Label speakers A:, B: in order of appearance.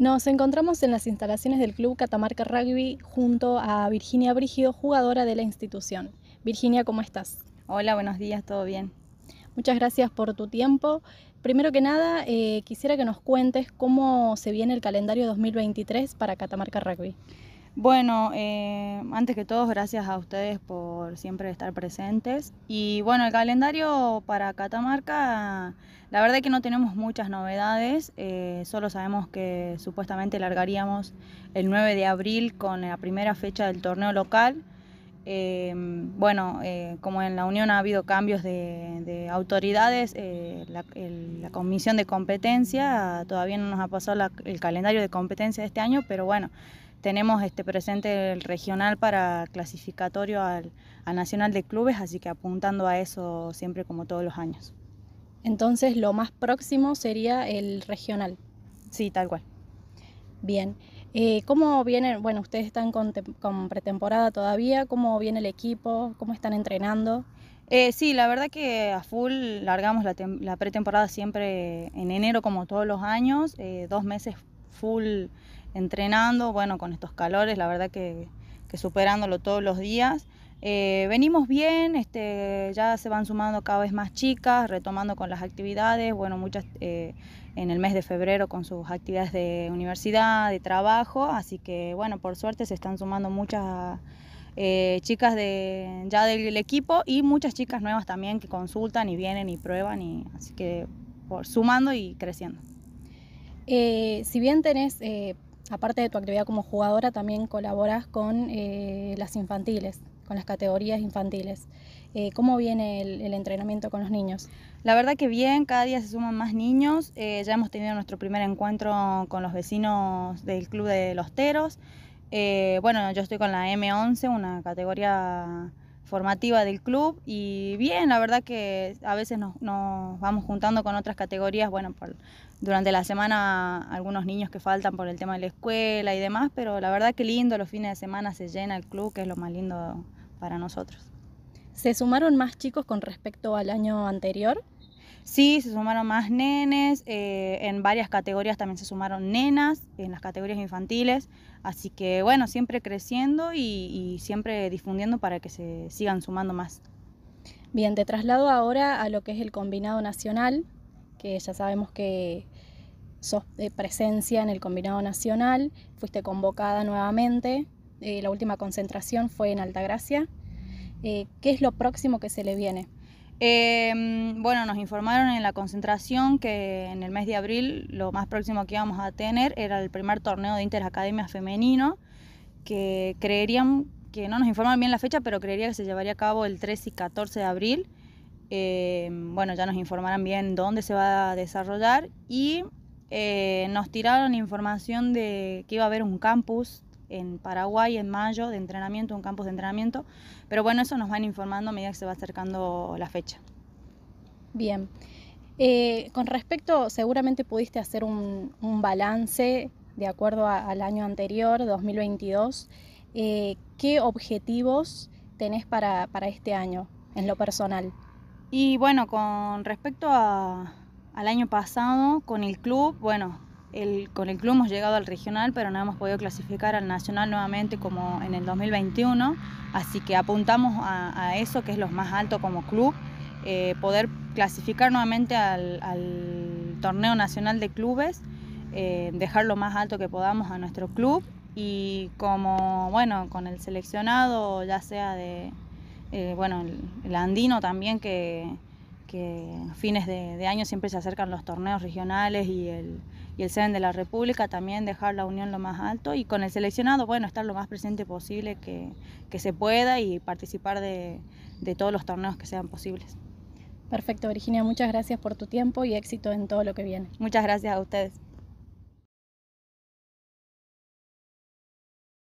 A: Nos encontramos en las instalaciones del Club Catamarca Rugby junto a Virginia Brígido, jugadora de la institución. Virginia, ¿cómo estás? Hola, buenos días, ¿todo bien? Muchas gracias por tu tiempo. Primero que nada, eh, quisiera que nos cuentes cómo se viene el calendario 2023 para Catamarca Rugby. Bueno, eh,
B: antes que todo, gracias a ustedes por siempre estar presentes. Y bueno, el calendario para Catamarca, la verdad es que no tenemos muchas novedades, eh, solo sabemos que supuestamente largaríamos el 9 de abril con la primera fecha del torneo local. Eh, bueno, como en la Unión ha habido cambios de, autoridades, la, comisión de competencia todavía no nos ha pasado el calendario de competencia de este año, pero bueno tenemos este presente el regional para clasificatorio al, Nacional de Clubes, así que apuntando a eso siempre
A: como todos los años. Entonces lo más próximo sería el regional. Sí, tal cual. Bien. Eh, ¿Cómo vienen? Bueno, ustedes están con, con, pretemporada todavía. ¿Cómo viene el equipo? ¿Cómo están entrenando? Eh, sí, la verdad que
B: a full largamos la, pretemporada siempre en enero como todos los años, eh, dos meses full entrenando, bueno, con estos calores, la verdad que, superándolo todos los días. Eh, venimos bien, este, ya se van sumando cada vez más chicas, retomando con las actividades, bueno, muchas eh, en el mes de febrero con sus actividades de universidad, de trabajo, así que bueno, por suerte se están sumando muchas eh, chicas de, ya del equipo y muchas chicas nuevas también que consultan y vienen y prueban, y, así que sumando y creciendo.
A: si bien tenés aparte de tu actividad como jugadora, también colaboras con eh, las infantiles, con las categorías infantiles. Eh, ¿Cómo viene el, entrenamiento con los niños? La verdad que bien, cada día se suman más niños. Eh, ya hemos tenido nuestro primer encuentro
B: con los vecinos del Club de los Teros. bueno, yo estoy con la M11, una categoría formativa del club y bien, la verdad que a veces nos, vamos juntando con otras categorías, bueno, por, durante la semana algunos niños que faltan por el tema de la escuela y demás, pero la verdad que lindo, los fines de semana se llena el club, que es lo más lindo para nosotros. ¿Se sumaron más chicos con respecto al año anterior? Sí, se sumaron más nenes, eh, en varias categorías también se sumaron nenas, en las categorías infantiles, así que bueno, siempre creciendo y,
A: siempre difundiendo para que se sigan sumando más. Bien, te traslado ahora a lo que es el combinado nacional, que ya sabemos que sos de presencia en el combinado nacional, fuiste convocada nuevamente, eh, la última concentración fue en Altagracia. Eh, ¿Qué es lo próximo que se le viene?
B: Em, bueno, nos informaron en la concentración que en el mes de abril lo más próximo que íbamos a tener era el primer torneo de Interacademia Femenino, que creerían que no nos informaron bien la fecha, pero creería que se llevaría a cabo el 13 y 14 de abril. Em, bueno, ya nos informarán bien dónde se va a desarrollar y eh, nos tiraron información de que iba a haber un campus en Paraguay en mayo de entrenamiento, un campus de entrenamiento. Pero bueno, eso nos van informando a medida que se va acercando la fecha.
A: Bien. Eh, con respecto, seguramente pudiste hacer un, balance de acuerdo al año anterior, 2022. Eh, ¿Qué objetivos tenés para, este año en lo personal? Y
B: bueno, con respecto al año pasado, con el club, bueno, con el club hemos llegado al regional, pero no hemos podido clasificar al nacional nuevamente como en el 2021, así que apuntamos a, eso, que es lo más alto como club, eh, poder clasificar nuevamente al, torneo nacional de clubes, eh, dejar lo más alto que podamos a nuestro club y como, bueno, con el seleccionado, ya sea de, eh, bueno, el andino también que que a fines de, año siempre se acercan los torneos regionales y el, y el de la República, también dejar la unión lo más alto y con el seleccionado, bueno, estar lo más presente posible que, se pueda y participar de, de todos los torneos que sean posibles.
A: Perfecto, Virginia, muchas gracias por tu tiempo y éxito en todo lo que viene. Muchas gracias a ustedes.